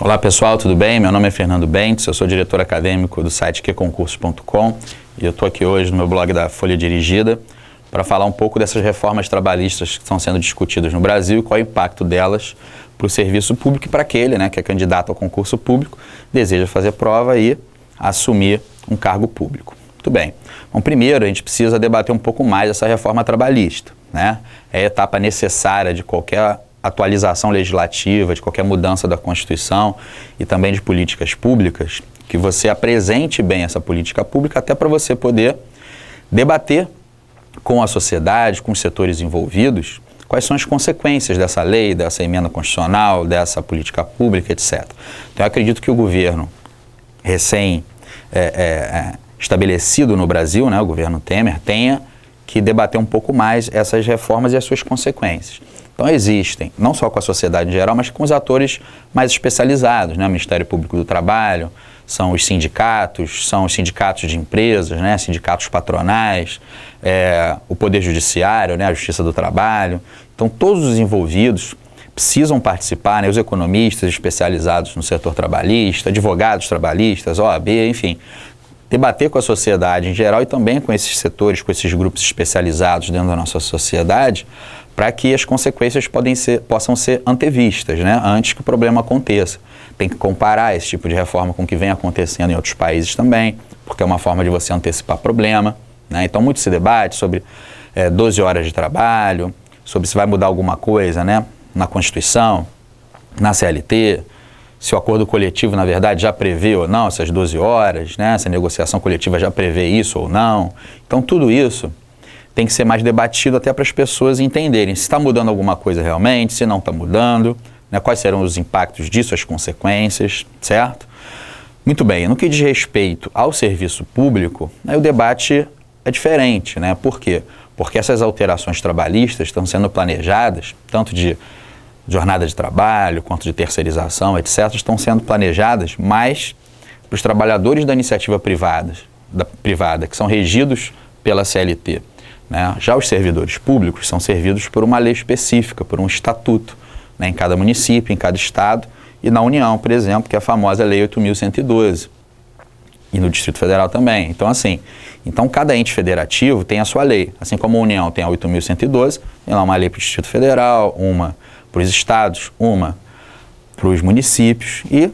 Olá pessoal, tudo bem? Meu nome é Fernando Bentes, eu sou diretor acadêmico do site queconcurso.com e eu estou aqui hoje no meu blog da Folha Dirigida para falar um pouco dessas reformas trabalhistas que estão sendo discutidas no Brasil e qual é o impacto delas para o serviço público e para aquele né, que é candidato ao concurso público, deseja fazer prova e assumir um cargo público. Muito bem. Bom, primeiro a gente precisa debater um pouco mais essa reforma trabalhista. Né? É a etapa necessária de qualquer atualização legislativa, de qualquer mudança da Constituição e também de políticas públicas, que você apresente bem essa política pública até para você poder debater com a sociedade, com os setores envolvidos, quais são as consequências dessa lei, dessa emenda constitucional, dessa política pública, etc. Então, eu acredito que o governo recém é, é, é, estabelecido no Brasil, né, o governo Temer, tenha que debater um pouco mais essas reformas e as suas consequências. Então existem, não só com a sociedade em geral, mas com os atores mais especializados, né? O Ministério Público do Trabalho, são os sindicatos, são os sindicatos de empresas, né? sindicatos patronais, é, o Poder Judiciário, né? a Justiça do Trabalho. Então todos os envolvidos precisam participar, né? os economistas especializados no setor trabalhista, advogados trabalhistas, OAB, enfim, debater com a sociedade em geral e também com esses setores, com esses grupos especializados dentro da nossa sociedade, para que as consequências podem ser, possam ser antevistas, né, antes que o problema aconteça. Tem que comparar esse tipo de reforma com o que vem acontecendo em outros países também, porque é uma forma de você antecipar problema. Né? Então, muito se debate sobre é, 12 horas de trabalho, sobre se vai mudar alguma coisa né, na Constituição, na CLT, se o acordo coletivo, na verdade, já prevê ou não essas 12 horas, né? se a negociação coletiva já prevê isso ou não. Então, tudo isso tem que ser mais debatido até para as pessoas entenderem se está mudando alguma coisa realmente, se não está mudando, né, quais serão os impactos disso, as consequências, certo? Muito bem, no que diz respeito ao serviço público, aí o debate é diferente, né? Por quê? Porque essas alterações trabalhistas estão sendo planejadas, tanto de jornada de trabalho quanto de terceirização, etc., estão sendo planejadas mais para os trabalhadores da iniciativa privada, da privada que são regidos pela CLT. Né? Já os servidores públicos são servidos por uma lei específica, por um estatuto, né? em cada município, em cada estado e na União, por exemplo, que é a famosa Lei 8.112 e no Distrito Federal também. Então, assim, então cada ente federativo tem a sua lei, assim como a União tem a 8.112, tem lá uma lei para o Distrito Federal, uma para os estados, uma para os municípios e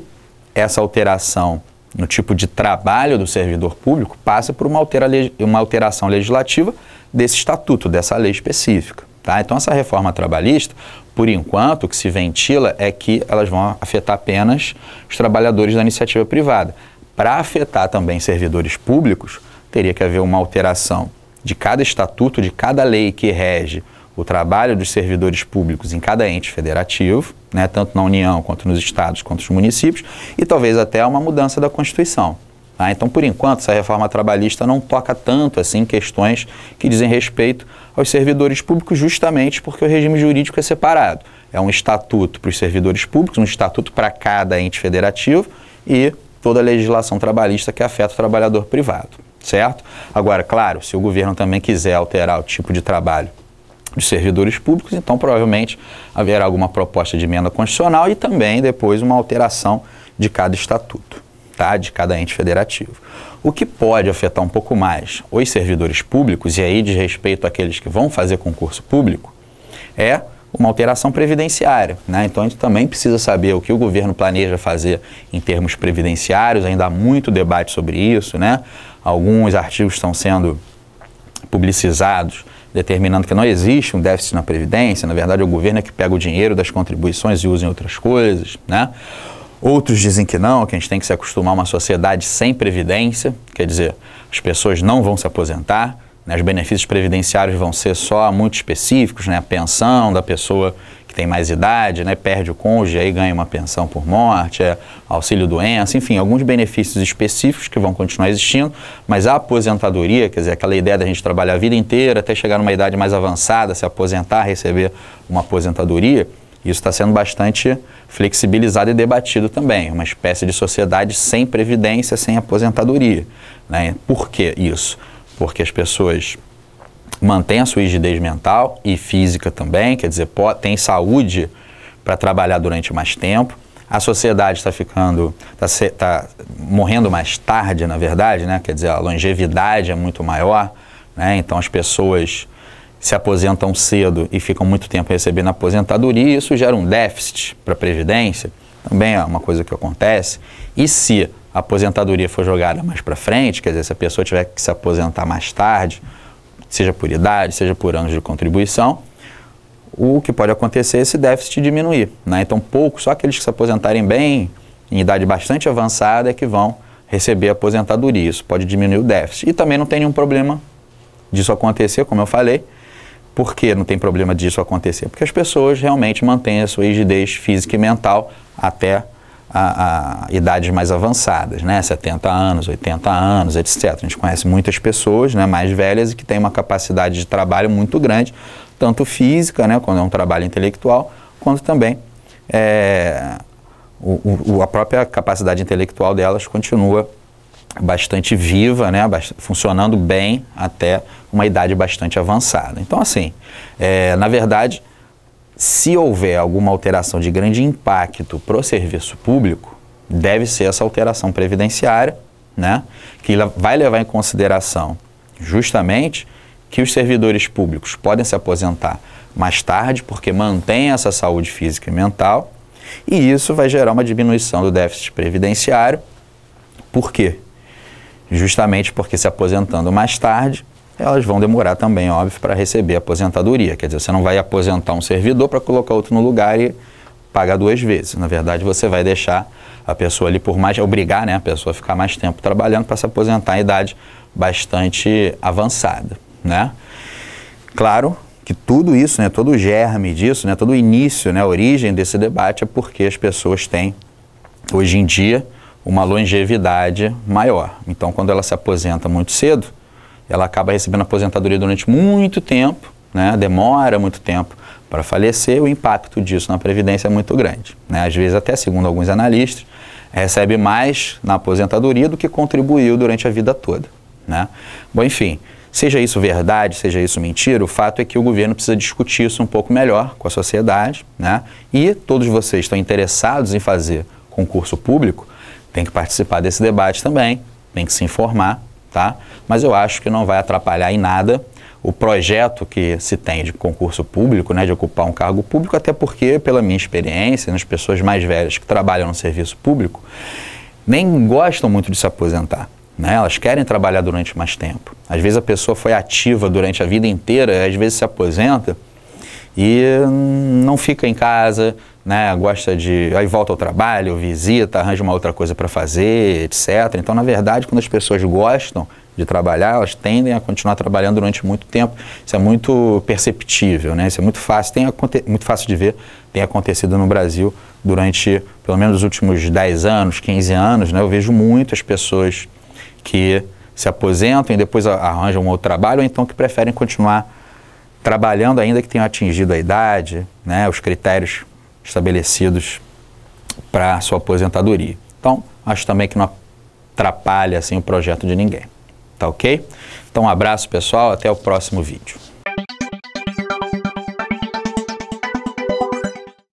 essa alteração no tipo de trabalho do servidor público passa por uma, altera, uma alteração legislativa desse estatuto, dessa lei específica. Tá? Então, essa reforma trabalhista, por enquanto, o que se ventila é que elas vão afetar apenas os trabalhadores da iniciativa privada. Para afetar também servidores públicos, teria que haver uma alteração de cada estatuto, de cada lei que rege o trabalho dos servidores públicos em cada ente federativo, né, tanto na União, quanto nos estados, quanto nos municípios, e talvez até uma mudança da Constituição. Ah, então, por enquanto, essa reforma trabalhista não toca tanto assim questões que dizem respeito aos servidores públicos, justamente porque o regime jurídico é separado. É um estatuto para os servidores públicos, um estatuto para cada ente federativo e toda a legislação trabalhista que afeta o trabalhador privado, certo? Agora, claro, se o governo também quiser alterar o tipo de trabalho dos servidores públicos, então provavelmente haverá alguma proposta de emenda constitucional e também depois uma alteração de cada estatuto tá, de cada ente federativo. O que pode afetar um pouco mais os servidores públicos, e aí diz respeito àqueles que vão fazer concurso público, é uma alteração previdenciária. Né? Então a gente também precisa saber o que o governo planeja fazer em termos previdenciários, ainda há muito debate sobre isso. Né? Alguns artigos estão sendo publicizados determinando que não existe um déficit na Previdência, na verdade o governo é que pega o dinheiro das contribuições e usa em outras coisas. Né? Outros dizem que não, que a gente tem que se acostumar a uma sociedade sem previdência, quer dizer, as pessoas não vão se aposentar, né, os benefícios previdenciários vão ser só muito específicos, né, a pensão da pessoa que tem mais idade, né, perde o cônjuge, aí ganha uma pensão por morte, é, auxílio doença, enfim, alguns benefícios específicos que vão continuar existindo, mas a aposentadoria, quer dizer, aquela ideia da gente trabalhar a vida inteira até chegar numa idade mais avançada, se aposentar, receber uma aposentadoria, isso está sendo bastante flexibilizado e debatido também. Uma espécie de sociedade sem previdência, sem aposentadoria. Né? Por que isso? Porque as pessoas mantêm a sua rigidez mental e física também, quer dizer, têm saúde para trabalhar durante mais tempo. A sociedade está ficando, está tá morrendo mais tarde, na verdade, né? quer dizer, a longevidade é muito maior, né? então as pessoas se aposentam cedo e ficam muito tempo recebendo aposentadoria, isso gera um déficit para a Previdência, também é uma coisa que acontece. E se a aposentadoria for jogada mais para frente, quer dizer, se a pessoa tiver que se aposentar mais tarde, seja por idade, seja por anos de contribuição, o que pode acontecer é esse déficit diminuir. Né? Então, pouco, só aqueles que se aposentarem bem, em idade bastante avançada, é que vão receber aposentadoria. Isso pode diminuir o déficit. E também não tem nenhum problema disso acontecer, como eu falei, por que não tem problema disso acontecer? Porque as pessoas realmente mantêm a sua rigidez física e mental até a, a, idades mais avançadas, né? 70 anos, 80 anos, etc. A gente conhece muitas pessoas né, mais velhas e que têm uma capacidade de trabalho muito grande, tanto física, né, quando é um trabalho intelectual, quanto também é, o, o, a própria capacidade intelectual delas continua bastante viva, né, funcionando bem até uma idade bastante avançada. Então, assim, é, na verdade, se houver alguma alteração de grande impacto para o serviço público, deve ser essa alteração previdenciária, né, que vai levar em consideração justamente que os servidores públicos podem se aposentar mais tarde, porque mantém essa saúde física e mental, e isso vai gerar uma diminuição do déficit previdenciário. Por quê? justamente porque se aposentando mais tarde, elas vão demorar também, óbvio, para receber a aposentadoria. Quer dizer, você não vai aposentar um servidor para colocar outro no lugar e pagar duas vezes. Na verdade, você vai deixar a pessoa ali por mais, obrigar né, a pessoa a ficar mais tempo trabalhando para se aposentar em idade bastante avançada. Né? Claro que tudo isso, né, todo o germe disso, né, todo o início, né, a origem desse debate é porque as pessoas têm, hoje em dia, uma longevidade maior. Então, quando ela se aposenta muito cedo, ela acaba recebendo aposentadoria durante muito tempo, né? demora muito tempo para falecer, o impacto disso na Previdência é muito grande. Né? Às vezes, até segundo alguns analistas, recebe mais na aposentadoria do que contribuiu durante a vida toda. Né? Bom, enfim, seja isso verdade, seja isso mentira, o fato é que o governo precisa discutir isso um pouco melhor com a sociedade. Né? E todos vocês estão interessados em fazer concurso público, tem que participar desse debate também, tem que se informar, tá? Mas eu acho que não vai atrapalhar em nada o projeto que se tem de concurso público, né, de ocupar um cargo público, até porque, pela minha experiência, nas né, pessoas mais velhas que trabalham no serviço público, nem gostam muito de se aposentar. Né? Elas querem trabalhar durante mais tempo. Às vezes a pessoa foi ativa durante a vida inteira, às vezes se aposenta e não fica em casa, né? Gosta de. Aí volta ao trabalho, visita, arranja uma outra coisa para fazer, etc. Então, na verdade, quando as pessoas gostam de trabalhar, elas tendem a continuar trabalhando durante muito tempo. Isso é muito perceptível, né? Isso é muito fácil, tem muito fácil de ver, tem acontecido no Brasil durante pelo menos os últimos 10 anos, 15 anos, né? Eu vejo muitas pessoas que se aposentam e depois arranjam um outro trabalho, ou então que preferem continuar trabalhando ainda que tenham atingido a idade, né? Os critérios estabelecidos para sua aposentadoria. Então, acho também que não atrapalha assim o projeto de ninguém. Tá ok? Então, um abraço pessoal, até o próximo vídeo.